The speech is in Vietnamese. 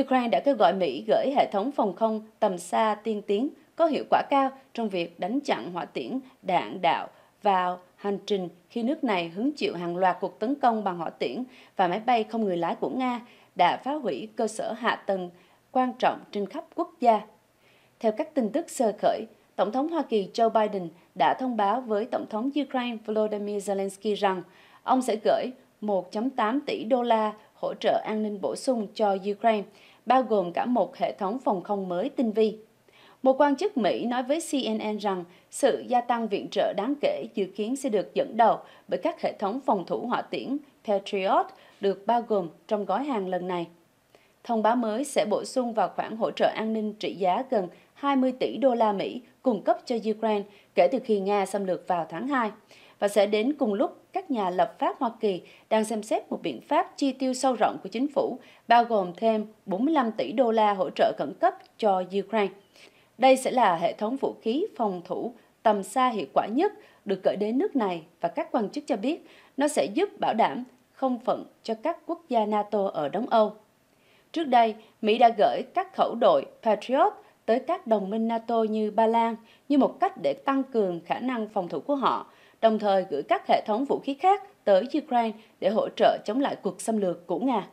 Ukraine đã kêu gọi Mỹ gửi hệ thống phòng không tầm xa tiên tiến có hiệu quả cao trong việc đánh chặn hỏa tiễn đạn đạo vào hành trình khi nước này hứng chịu hàng loạt cuộc tấn công bằng hỏa tiễn và máy bay không người lái của Nga đã phá hủy cơ sở hạ tầng quan trọng trên khắp quốc gia. Theo các tin tức sơ khởi, Tổng thống Hoa Kỳ Joe Biden đã thông báo với Tổng thống Ukraine Volodymyr Zelensky rằng ông sẽ gửi 1.8 tỷ đô la hỗ trợ an ninh bổ sung cho Ukraine, bao gồm cả một hệ thống phòng không mới tinh vi. Một quan chức Mỹ nói với CNN rằng sự gia tăng viện trợ đáng kể dự kiến sẽ được dẫn đầu bởi các hệ thống phòng thủ hỏa tiễn Patriot được bao gồm trong gói hàng lần này. Thông báo mới sẽ bổ sung vào khoản hỗ trợ an ninh trị giá gần 20 tỷ đô la Mỹ cung cấp cho Ukraine kể từ khi Nga xâm lược vào tháng 2 và sẽ đến cùng lúc các nhà lập pháp Hoa Kỳ đang xem xét một biện pháp chi tiêu sâu rộng của chính phủ, bao gồm thêm 45 tỷ đô la hỗ trợ khẩn cấp cho Ukraine. Đây sẽ là hệ thống vũ khí phòng thủ tầm xa hiệu quả nhất được gửi đến nước này và các quan chức cho biết nó sẽ giúp bảo đảm không phận cho các quốc gia NATO ở Đông Âu. Trước đây, Mỹ đã gửi các khẩu đội Patriot tới các đồng minh NATO như Ba Lan như một cách để tăng cường khả năng phòng thủ của họ, đồng thời gửi các hệ thống vũ khí khác tới Ukraine để hỗ trợ chống lại cuộc xâm lược của Nga.